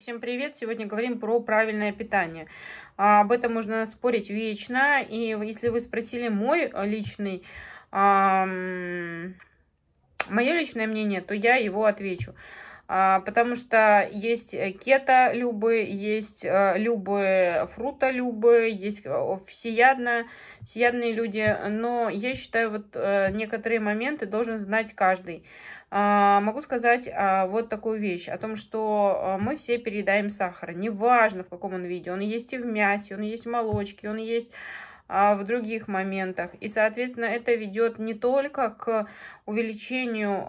Всем привет! Сегодня говорим про правильное питание. А, об этом можно спорить вечно. И если вы спросили мой а, личный, мое личное мнение, то я его отвечу. А, потому что есть э, кето-любы, есть э, любы фрута-любы, есть всеядные всеядные люди, но я считаю, вот э, некоторые моменты должен знать каждый. А, могу сказать а, вот такую вещь, о том, что мы все передаем сахар, неважно в каком он виде, он есть и в мясе, он есть в молочке, он есть в других моментах. И, соответственно, это ведет не только к увеличению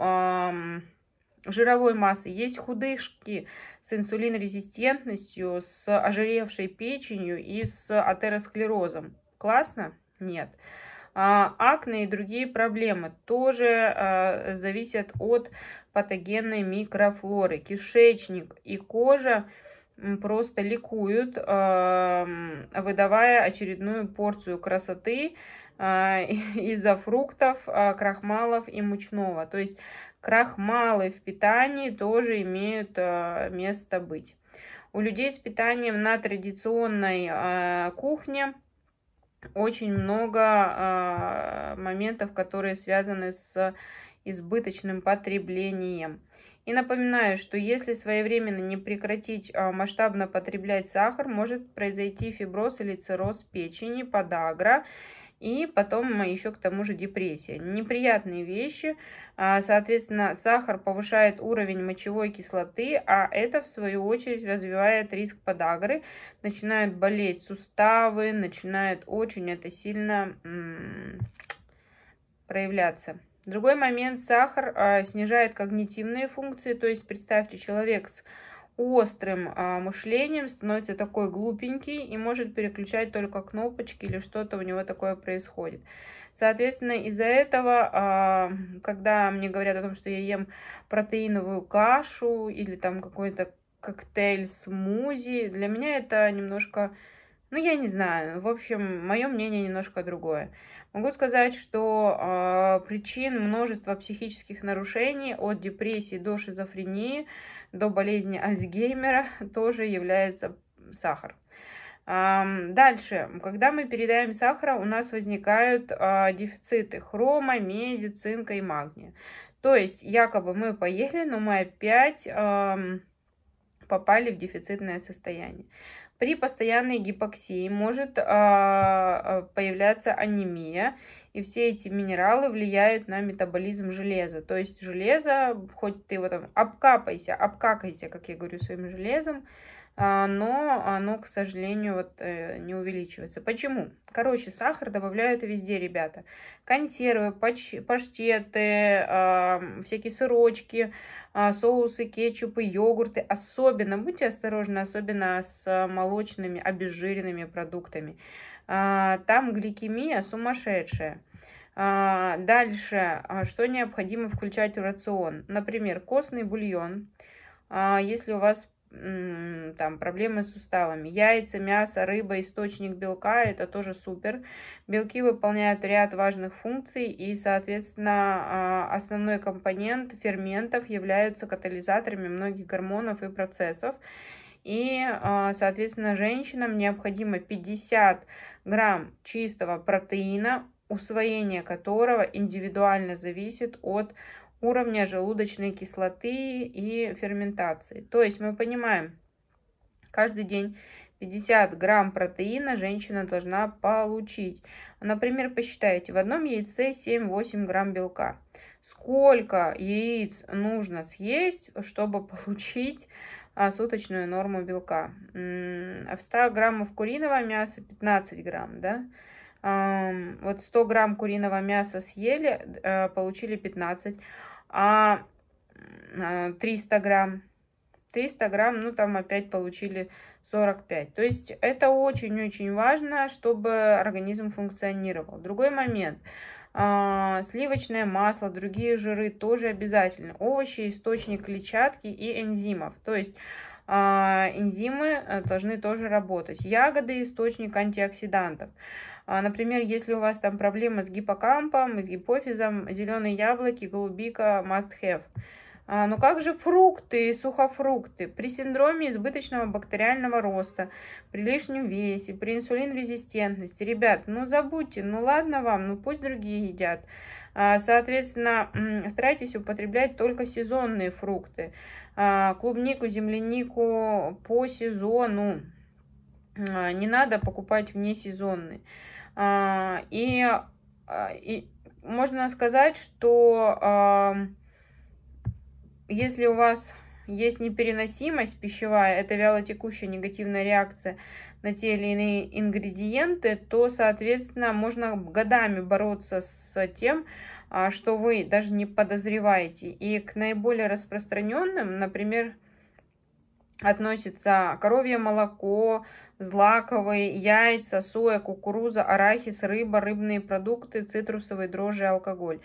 жировой массы, есть худышки с инсулинорезистентностью, с ожиревшей печенью и с атеросклерозом. Классно? Нет. А, акне и другие проблемы тоже а, зависят от патогенной микрофлоры. Кишечник и кожа просто ликуют, а, выдавая очередную порцию красоты из-за фруктов, крахмалов и мучного. То есть Крахмалы в питании тоже имеют э, место быть. У людей с питанием на традиционной э, кухне очень много э, моментов, которые связаны с избыточным потреблением. И напоминаю, что если своевременно не прекратить масштабно потреблять сахар, может произойти фиброз или цирроз печени, подагра и потом еще к тому же депрессия. Неприятные вещи, а, соответственно, сахар повышает уровень мочевой кислоты, а это в свою очередь развивает риск подагры, начинают болеть суставы, начинает очень это сильно проявляться. Другой момент, сахар а, снижает когнитивные функции, то есть представьте, человек с острым а, мышлением, становится такой глупенький и может переключать только кнопочки или что-то у него такое происходит. Соответственно, из-за этого, а, когда мне говорят о том, что я ем протеиновую кашу или там какой-то коктейль, смузи, для меня это немножко ну, я не знаю. В общем, мое мнение немножко другое. Могу сказать, что э, причин множества психических нарушений от депрессии до шизофрении, до болезни Альцгеймера тоже является сахар. Дальше, когда мы передаем сахара, у нас возникают а, дефициты хрома, меди, цинка и магния. То есть, якобы мы поели, но мы опять попали в дефицитное состояние. При постоянной гипоксии может а, появляться анемия, и все эти минералы влияют на метаболизм железа. То есть железо, хоть ты его там обкапайся, обкакайся, как я говорю, своим железом, а, но оно, к сожалению, вот, э, не увеличивается. Почему? Короче, сахар добавляют везде, ребята. Консервы, пач, паштеты, а, всякие сырочки, а, соусы, кетчупы, йогурты. Особенно, будьте осторожны, особенно с молочными, обезжиренными продуктами. Там гликемия сумасшедшая. Дальше, что необходимо включать в рацион? Например, костный бульон. Если у вас там проблемы с суставами. Яйца, мясо, рыба, источник белка, это тоже супер. Белки выполняют ряд важных функций и, соответственно, а, основной компонент ферментов являются катализаторами многих гормонов и процессов. И, а, соответственно, женщинам необходимо 50 грамм чистого протеина, усвоение которого индивидуально зависит от уровня желудочной кислоты и ферментации. То есть мы понимаем, каждый день 50 грамм протеина женщина должна получить. Например, посчитайте, в одном яйце 7-8 грамм белка. Сколько яиц нужно съесть, чтобы получить а, суточную норму белка? В 100 граммов куриного мяса 15 грамм, да? вот 100 грамм куриного мяса съели, э, получили 15, а 300 а, грамм, 300 грамм, ну там опять получили 45. То есть это очень-очень важно, чтобы организм функционировал. Другой момент. А, сливочное масло, другие жиры тоже обязательно. Овощи, источник клетчатки и энзимов. То есть а, энзимы э, должны тоже работать. Ягоды – источник антиоксидантов. А, например, если у вас там проблема с гиппокампом, с гипофизом, зеленые яблоки, голубика – must have. А, Но ну как же фрукты и сухофрукты? При синдроме избыточного бактериального роста, при лишнем весе, при инсулинрезистентности. Ребят, ну забудьте, ну ладно вам, ну пусть другие едят. А, соответственно, старайтесь употреблять только сезонные фрукты. А, клубнику, землянику по сезону. А, не надо покупать вне сезонные, И, и можно сказать, что если у вас есть непереносимость пищевая, это вялотекущая негативная реакция на те или иные ингредиенты, то, соответственно, можно годами бороться с тем, а, что вы даже не подозреваете. И к наиболее распространенным, например, относятся коровье молоко, злаковые, яйца, соя, кукуруза, арахис, рыба, рыбные продукты, цитрусовые дрожжи, алкоголь.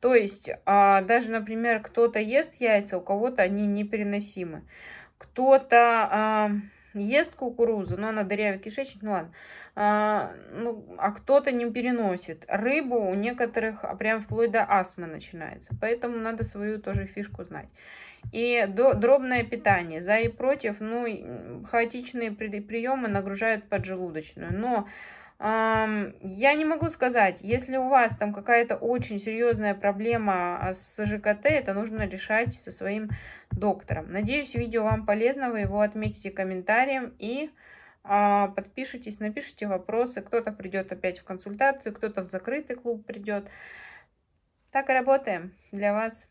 То есть, а, даже, например, кто-то ест яйца, у кого-то они непереносимы. Кто-то а, ест кукурузу, но она дырявит кишечник, ну ладно. А, ну, а кто-то не переносит. Рыбу у некоторых прям вплоть до астмы начинается. Поэтому надо свою тоже фишку знать. И дробное питание. За и против. Ну, хаотичные приемы нагружают поджелудочную. Но я не могу сказать, если у вас там какая-то очень серьезная проблема а, с ЖКТ, это нужно решать со своим доктором. Надеюсь, видео вам полезно, вы его отметите комментарием и а, подпишитесь, напишите вопросы. Кто-то придет опять в консультацию, кто-то в закрытый клуб придет. Так и работаем для вас.